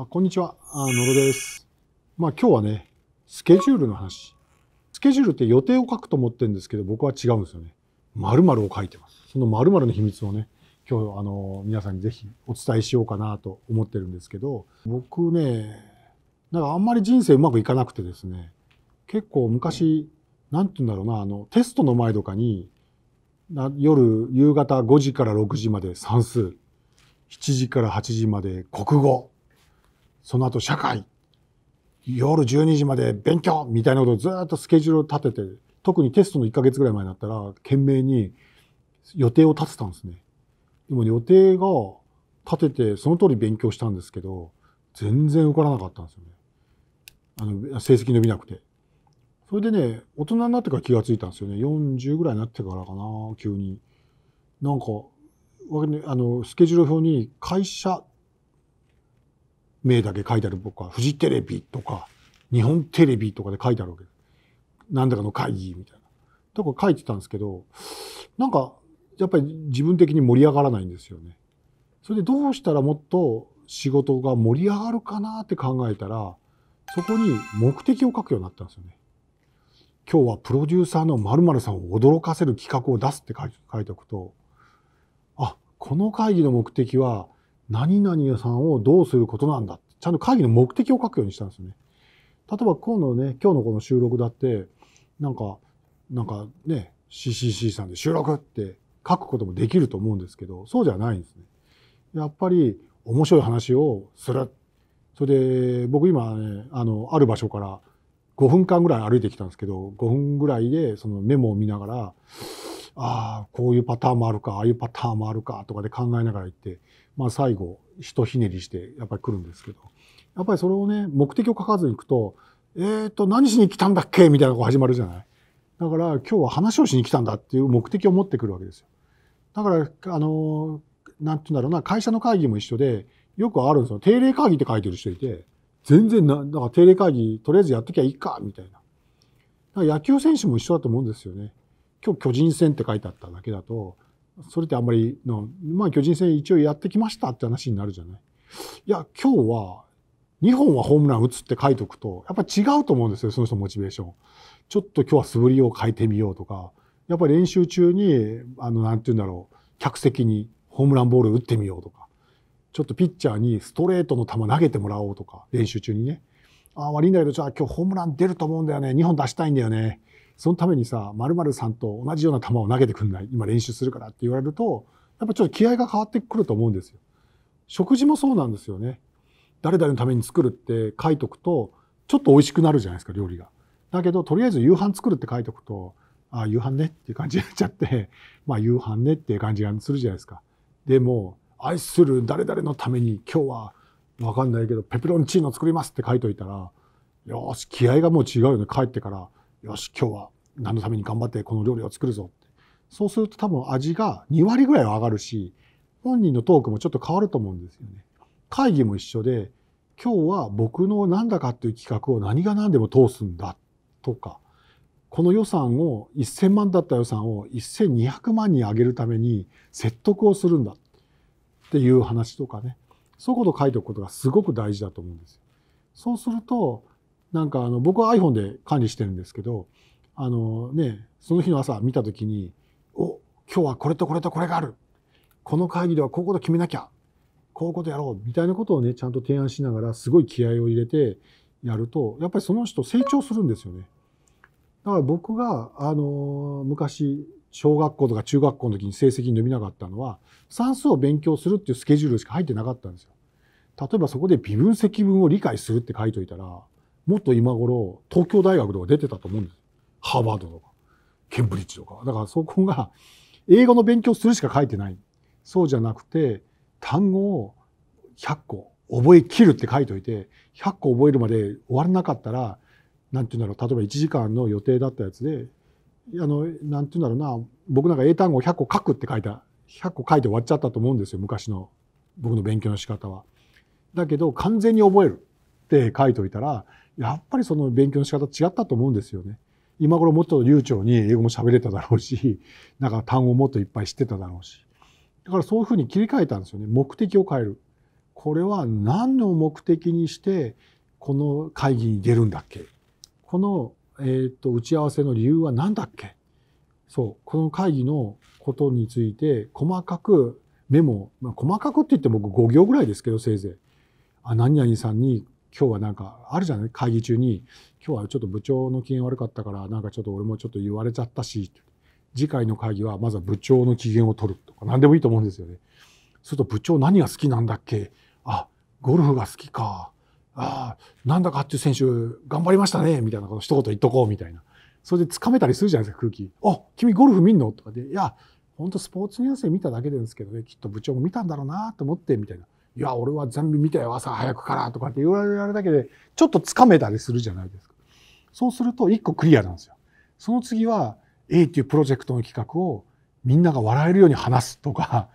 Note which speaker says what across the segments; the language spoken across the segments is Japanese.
Speaker 1: あこんにちは、野呂です。まあ今日はね、スケジュールの話。スケジュールって予定を書くと思ってるんですけど、僕は違うんですよね。まるを書いてます。そのまるの秘密をね、今日あの皆さんにぜひお伝えしようかなと思ってるんですけど、僕ね、なんかあんまり人生うまくいかなくてですね、結構昔、なんて言うんだろうな、あの、テストの前とかに、夜、夕方5時から6時まで算数、7時から8時まで国語、その後社会夜12時まで勉強みたいなことをずっとスケジュールを立てて特にテストの1ヶ月ぐらい前になったら懸命に予定を立てたんですね。でも、予定が立ててその通り勉強したんですけど全然受からなかったんですよね。あの成績伸びなくて。それでね大人になってから気が付いたんですよね40ぐらいになってからかな急に。なんかあのスケジュール表に会社名だけ書いてある僕は、フジテレビとか、日本テレビとかで書いてあるわけです。なだかの会議みたいな。とか書いてたんですけど、なんか、やっぱり自分的に盛り上がらないんですよね。それでどうしたらもっと仕事が盛り上がるかなって考えたら、そこに目的を書くようになったんですよね。今日はプロデューサーの〇〇さんを驚かせる企画を出すって書いておくと、あ、この会議の目的は何々さんをどうすることなんだちゃんと会議の目的を書くようにしたんですよね。例えば今のね、今日のこの収録だって、なんか、なんかね、CCC さんで収録って書くこともできると思うんですけど、そうじゃないんですね。やっぱり面白い話をする。それで、僕今ね、あの、ある場所から5分間ぐらい歩いてきたんですけど、5分ぐらいでそのメモを見ながら、ああ、こういうパターンもあるか、ああいうパターンもあるかとかで考えながら行って、まあ、最後、ひとひねりして、やっぱり来るんですけど、やっぱりそれをね、目的を書かずに行くと、えっ、ー、と、何しに来たんだっけみたいなのが始まるじゃない。だから、今日は話をしに来たんだっていう目的を持ってくるわけですよ。だから、あの、なんて言うんだろうな、会社の会議も一緒で、よくあるんですよ。定例会議って書いてる人いて、全然な、だから定例会議、とりあえずやっときゃいいか、みたいな。だから野球選手も一緒だと思うんですよね。今日巨人戦って書いてあっただけだと、それってあんまりの、まあ巨人戦一応やってきましたって話になるじゃない。いや、今日は2本はホームラン打つって書いておくと、やっぱ違うと思うんですよ、その人モチベーション。ちょっと今日は素振りを変えてみようとか、やっぱり練習中に、あの、なんて言うんだろう、客席にホームランボール打ってみようとか、ちょっとピッチャーにストレートの球投げてもらおうとか、練習中にね。ああ、悪いんだけど、じゃあ今日ホームラン出ると思うんだよね。2本出したいんだよね。そのためにさ、まるさんと同じような球を投げてくんない。今練習するからって言われると、やっぱちょっと気合が変わってくると思うんですよ。食事もそうなんですよね。誰々のために作るって書いとくと、ちょっと美味しくなるじゃないですか、料理が。だけど、とりあえず夕飯作るって書いとくと、ああ、夕飯ねっていう感じになっちゃって、まあ夕飯ねっていう感じがするじゃないですか。でも、愛する誰々のために今日は、わかんないけど、ペペロンチーノ作りますって書いといたら、よし、気合がもう違うよね。帰ってから、よし今日は何のために頑張ってこの料理を作るぞってそうすると多分味が2割ぐらいは上がるし本人のトークもちょっと変わると思うんですよね。会議も一緒で今日は僕のなんだかっていう企画を何が何でも通すんだとかこの予算を1,000万だった予算を1,200万に上げるために説得をするんだっていう話とかねそういうことを書いておくことがすごく大事だと思うんですよ。そうするとなんかあの僕は iPhone で管理してるんですけどあのねその日の朝見た時に「お今日はこれとこれとこれがあるこの会議ではこういうこと決めなきゃこういうことやろう」みたいなことをねちゃんと提案しながらすごい気合を入れてやるとやっぱりその人成長するんですよね。だから僕があの昔小学校とか中学校の時に成績伸びなかったのは算数を勉強するっていうスケジュールしか入ってなかったんですよ。例えばそこで微分積分を理解するって書いといたらもっと今頃、東京大学とか出てたと思うんです。ハーバードとか、ケンブリッジとか。だからそこが、英語の勉強するしか書いてない。そうじゃなくて、単語を100個覚えきるって書いといて、100個覚えるまで終わらなかったら、なんて言うんだろう、例えば1時間の予定だったやつで、あの、なんて言うんだろうな、僕なんか英単語100個書くって書いた、100個書いて終わっちゃったと思うんですよ、昔の僕の勉強の仕方は。だけど、完全に覚えるって書いといたら、やっぱりその勉強の仕方違ったと思うんですよね。今頃もっと流暢に英語も喋れただろうし、なんか単語もっといっぱい知ってただろうし。だからそういうふうに切り替えたんですよね。目的を変える。これは何の目的にして、この会議に出るんだっけこの、えっ、ー、と、打ち合わせの理由は何だっけそう。この会議のことについて、細かくメモ、まあ、細かくって言っても5行ぐらいですけど、せいぜい。あ、何々さんに今日はなんかあるじゃない会議中に今日はちょっと部長の機嫌悪かったからなんかちょっと俺もちょっと言われちゃったし次回の会議はまずは部長の機嫌を取るとか何でもいいと思うんですよね。すると部長何が好きなんだっけあゴルフが好きかあなんだかっていう選手頑張りましたねみたいなこと一言言っとこうみたいなそれでつかめたりするじゃないですか空気あ君ゴルフ見んのとかでいや本当スポーツニュースで見ただけですけどねきっと部長も見たんだろうなと思ってみたいないや、俺は全部見たよ、朝早くからとかって言われるだけで、ちょっとつかめたりするじゃないですか。そうすると一個クリアなんですよ。その次は A っていうプロジェクトの企画をみんなが笑えるように話すとか、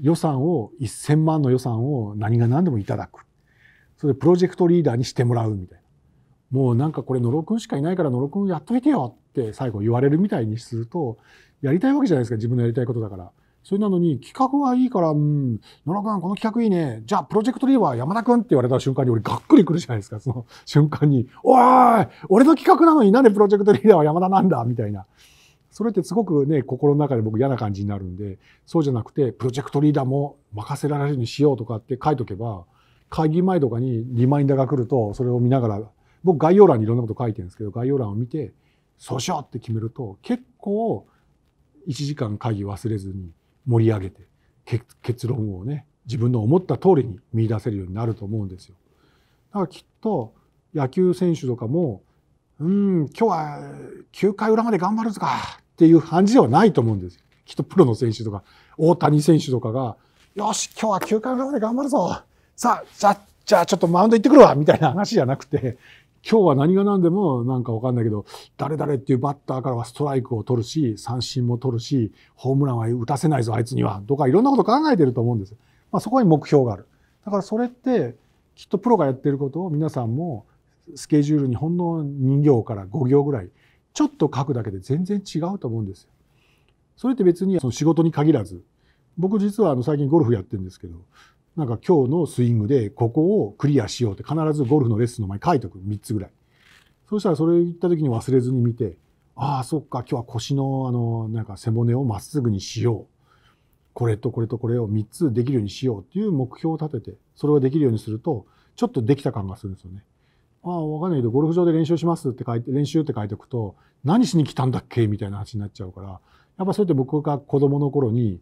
Speaker 1: 予算を、1000万の予算を何が何でもいただく。それでプロジェクトリーダーにしてもらうみたいな。もうなんかこれ野呂君しかいないから野呂君やっといてよって最後言われるみたいにすると、やりたいわけじゃないですか、自分のやりたいことだから。それなのに企画はいいから、うん、野くん、この企画いいね。じゃあプロジェクトリーダー山田君って言われた瞬間に俺がっくりくるじゃないですか。その瞬間に、おーい俺の企画なのになんでプロジェクトリーダーは山田なんだみたいな。それってすごくね、心の中で僕嫌な感じになるんで、そうじゃなくて、プロジェクトリーダーも任せられるようにしようとかって書いとけば、会議前とかにリマインダーが来ると、それを見ながら、僕概要欄にいろんなこと書いてるんですけど、概要欄を見て、そうしようって決めると、結構1時間会議忘れずに盛り上げて結論をね自分の思った通りに見出せるようになると思うんですよ。だからきっと野球選手とかもうん今日は9回裏まで頑張るかっていう感じではないと思うんですよ。きっとプロの選手とか大谷選手とかがよし今日は9回裏まで頑張るぞさあじゃあじゃあちょっとマウンド行ってくるわみたいな話じゃなくて今日は何が何でもなんかわかんないけど、誰々っていうバッターからはストライクを取るし、三振も取るし、ホームランは打たせないぞ、あいつには、とかいろんなこと考えてると思うんです。まあ、そこに目標がある。だからそれって、きっとプロがやってることを皆さんもスケジュールにほんの2行から5行ぐらい、ちょっと書くだけで全然違うと思うんですよ。それって別にその仕事に限らず、僕実はあの最近ゴルフやってるんですけど、なんか今日のスイングでここをクリアしようって必ずゴルフのレッスンの前に書いておく3つぐらい。そしたらそれ言った時に忘れずに見て、ああ、そっか、今日は腰のあの、なんか背骨をまっすぐにしよう。これとこれとこれを3つできるようにしようっていう目標を立てて、それができるようにすると、ちょっとできた感がするんですよね。ああ、わかんないけど、ゴルフ場で練習しますって書いて、練習って書いておくと、何しに来たんだっけみたいな話になっちゃうから、やっぱそれって僕が子供の頃に、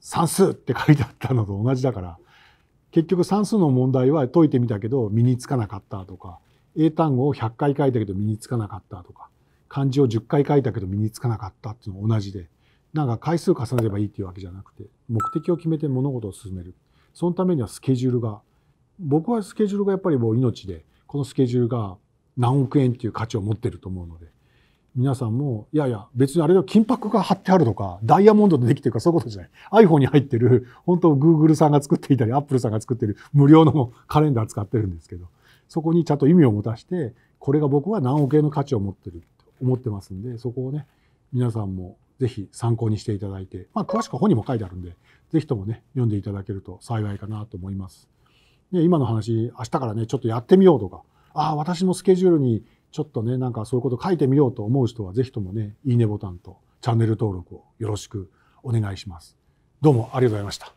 Speaker 1: 算数って書いてあったのと同じだから、結局算数の問題は解いてみたけど身につかなかったとか英単語を100回書いたけど身につかなかったとか漢字を10回書いたけど身につかなかったっていうの同じでなんか回数重ねればいいっていうわけじゃなくて目的を決めて物事を進めるそのためにはスケジュールが僕はスケジュールがやっぱりもう命でこのスケジュールが何億円っていう価値を持ってると思うので皆さんも、いやいや、別にあれよ。金箔が貼ってあるとか、ダイヤモンドでできてるか、そういうことじゃない。iPhone に入ってる、本当 Google さんが作っていたり、Apple さんが作ってる無料のカレンダー使ってるんですけど、そこにちゃんと意味を持たして、これが僕は何億円の価値を持ってると思ってますんで、そこをね、皆さんもぜひ参考にしていただいて、まあ、詳しくは本にも書いてあるんで、ぜひともね、読んでいただけると幸いかなと思います。で今の話、明日からね、ちょっとやってみようとか、ああ、私のスケジュールにちょっとね、なんかそういうこと書いてみようと思う人は、ぜひともね、いいねボタンとチャンネル登録をよろしくお願いします。どうもありがとうございました。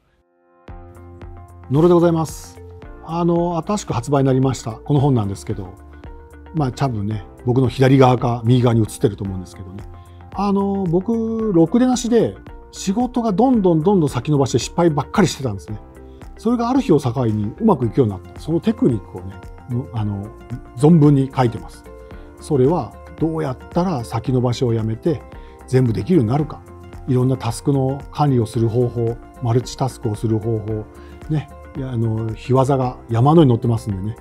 Speaker 1: 野呂でございます。あの、新しく発売になりました、この本なんですけど、まあ、多分ね、僕の左側か右側に写ってると思うんですけどね。あの、僕、ろくでなしで、仕事がどんどんどんどん先延ばして失敗ばっかりしてたんですね。それがある日を境にうまくいくようになった。そのテクニックをね、あの、存分に書いてます。それはどうやったら先延ばしをやめて全部できるようになるかいろんなタスクの管理をする方法マルチタスクをする方法ねあの日技が山のように載ってますんでね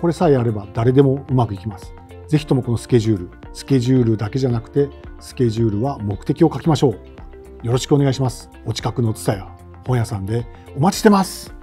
Speaker 1: これさえあれば誰でもうまくいきます。是非ともこのスケジュールスケジュールだけじゃなくてスケジュールは目的を書きましょう。よろしくお願いします。お近くのツタや本屋さんでお待ちしてます。